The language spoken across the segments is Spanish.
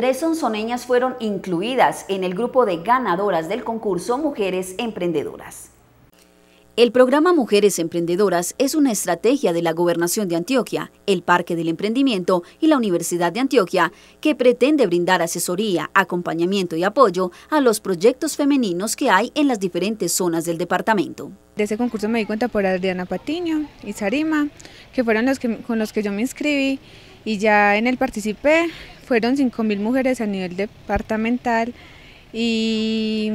Tres sonzoneñas fueron incluidas en el grupo de ganadoras del concurso Mujeres Emprendedoras. El programa Mujeres Emprendedoras es una estrategia de la Gobernación de Antioquia, el Parque del Emprendimiento y la Universidad de Antioquia, que pretende brindar asesoría, acompañamiento y apoyo a los proyectos femeninos que hay en las diferentes zonas del departamento. De ese concurso me di cuenta por Adriana Patiño y Sarima, que fueron los que, con los que yo me inscribí y ya en él participé, fueron 5.000 mujeres a nivel departamental y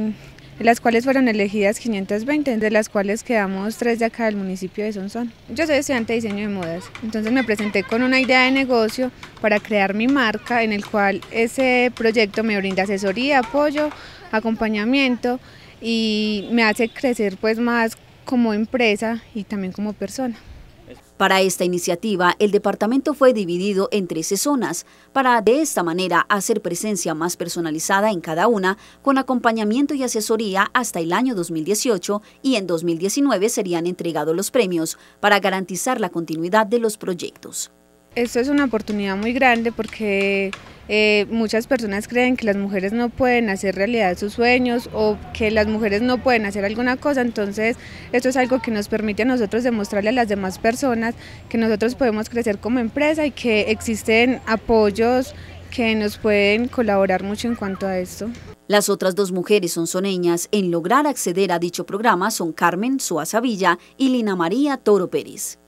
de las cuales fueron elegidas 520, de las cuales quedamos tres de acá del municipio de Sonsón. Yo soy estudiante de diseño de modas, entonces me presenté con una idea de negocio para crear mi marca, en el cual ese proyecto me brinda asesoría, apoyo, acompañamiento y me hace crecer pues más como empresa y también como persona. Para esta iniciativa, el departamento fue dividido en 13 zonas, para de esta manera hacer presencia más personalizada en cada una, con acompañamiento y asesoría hasta el año 2018 y en 2019 serían entregados los premios para garantizar la continuidad de los proyectos. Esto es una oportunidad muy grande porque eh, muchas personas creen que las mujeres no pueden hacer realidad sus sueños o que las mujeres no pueden hacer alguna cosa, entonces esto es algo que nos permite a nosotros demostrarle a las demás personas que nosotros podemos crecer como empresa y que existen apoyos que nos pueden colaborar mucho en cuanto a esto. Las otras dos mujeres son soneñas. en lograr acceder a dicho programa son Carmen Suaza Villa y Lina María Toro Pérez.